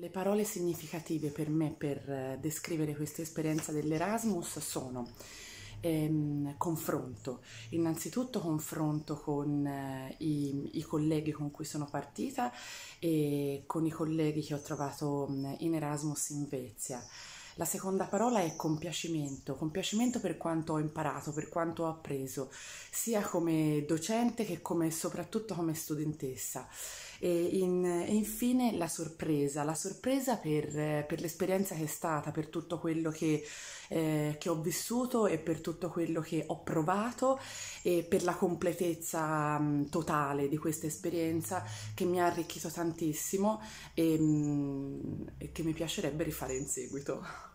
Le parole significative per me per eh, descrivere questa esperienza dell'Erasmus sono ehm, confronto, innanzitutto confronto con eh, i, i, colleghi con cui sono partita e con i colleghi che ho trovato mm, in Erasmus in Svezia. La seconda parola è compiacimento, compiacimento per quanto ho imparato, per quanto ho appreso, sia come docente che come, soprattutto come studentessa. E, in, e infine la sorpresa, la sorpresa per, per, l'esperienza che è stata, per tutto quello che, eh, che, ho vissuto e per tutto quello che ho provato e per la completezza mh, mm, totale di questa esperienza che mi ha arricchito tantissimo e, mh, mm, e che mi piacerebbe rifare in seguito.